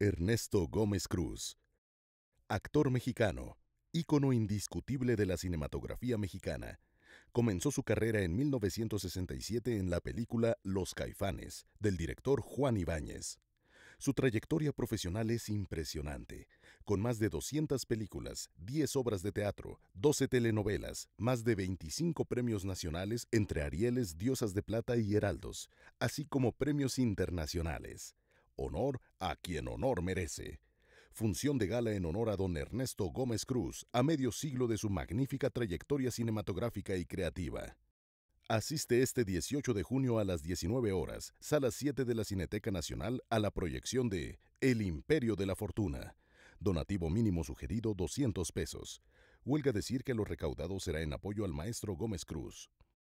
Ernesto Gómez Cruz, actor mexicano, ícono indiscutible de la cinematografía mexicana, comenzó su carrera en 1967 en la película Los Caifanes, del director Juan Ibáñez. Su trayectoria profesional es impresionante, con más de 200 películas, 10 obras de teatro, 12 telenovelas, más de 25 premios nacionales entre Arieles, Diosas de Plata y Heraldos, así como premios internacionales honor a quien honor merece. Función de gala en honor a don Ernesto Gómez Cruz, a medio siglo de su magnífica trayectoria cinematográfica y creativa. Asiste este 18 de junio a las 19 horas, sala 7 de la Cineteca Nacional, a la proyección de El Imperio de la Fortuna. Donativo mínimo sugerido 200 pesos. Huelga decir que lo recaudado será en apoyo al maestro Gómez Cruz.